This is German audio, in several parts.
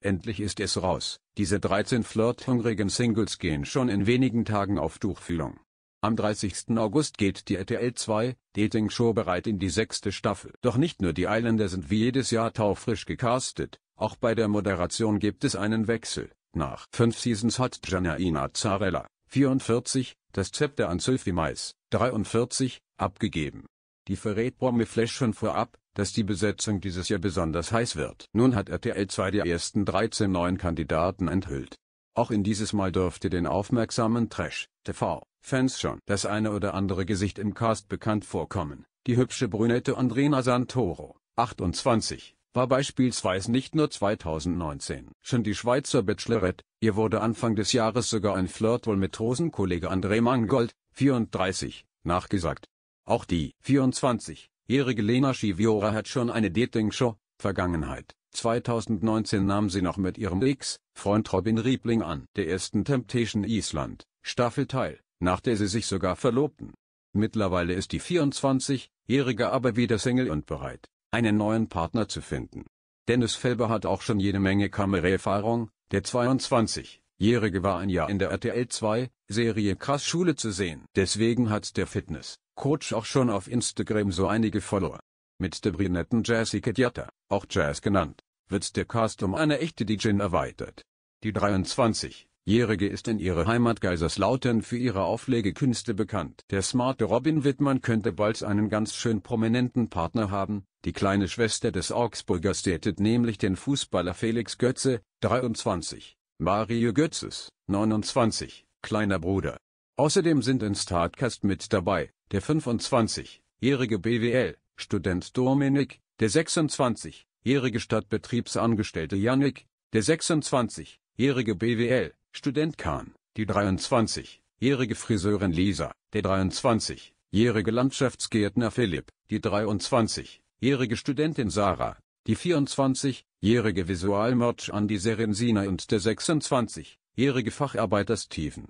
Endlich ist es raus, diese 13 flirthungrigen Singles gehen schon in wenigen Tagen auf Tuchfühlung. Am 30. August geht die RTL 2 Dating Show bereit in die sechste Staffel. Doch nicht nur die Islander sind wie jedes Jahr taufrisch gecastet, auch bei der Moderation gibt es einen Wechsel. Nach fünf Seasons hat Gianna Zarella, 44, das Zepter an Sylvie Mais, 43, abgegeben die verrät Promiflash schon vorab, dass die Besetzung dieses Jahr besonders heiß wird. Nun hat RTL 2 die ersten 13 neuen Kandidaten enthüllt. Auch in dieses Mal dürfte den aufmerksamen Trash-TV-Fans schon das eine oder andere Gesicht im Cast bekannt vorkommen. Die hübsche Brünette Andrina Santoro, 28, war beispielsweise nicht nur 2019 schon die Schweizer Bachelorette, ihr wurde Anfang des Jahres sogar ein Flirt wohl mit Rosenkollege André Mangold, 34, nachgesagt. Auch die 24-jährige Lena Schiviora hat schon eine Dating-Show, Vergangenheit. 2019 nahm sie noch mit ihrem Ex-Freund Robin Riebling an der ersten Temptation Island Staffel teil, nach der sie sich sogar verlobten. Mittlerweile ist die 24-Jährige aber wieder Single und bereit, einen neuen Partner zu finden. Dennis Felber hat auch schon jede Menge Kameraerfahrung, der 22-Jährige war ein Jahr in der RTL 2-Serie Krass Schule zu sehen. Deswegen hat der Fitness- Coach auch schon auf Instagram so einige Follower. Mit der brünetten Jessica Diotta, auch Jazz genannt, wird der Cast um eine echte DJin erweitert. Die 23-Jährige ist in ihrer Heimat Kaiserslautern für ihre Auflegekünste bekannt. Der smarte Robin Wittmann könnte bald einen ganz schön prominenten Partner haben, die kleine Schwester des Augsburgers Städtet nämlich den Fußballer Felix Götze, 23, Mario Götzes, 29, kleiner Bruder Außerdem sind in Startcast mit dabei der 25-jährige BWL-Student Dominik, der 26-jährige Stadtbetriebsangestellte Yannick, der 26-jährige BWL-Student Kahn, die 23-jährige Friseurin Lisa, der 23-jährige Landschaftsgärtner Philipp, die 23-jährige Studentin Sarah, die 24-jährige Visualmerch Andi Serensina und der 26-jährige Facharbeiter Steven.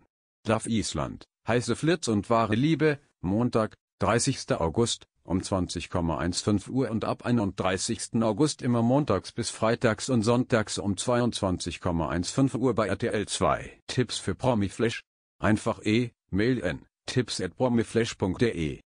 Stuff Island, heiße Flirts und wahre Liebe, Montag, 30. August, um 20,15 Uhr und ab 31. August immer montags bis freitags und sonntags um 22,15 Uhr bei RTL 2. Tipps für Promiflash? Einfach e, mail n, tipps at promiflash.de.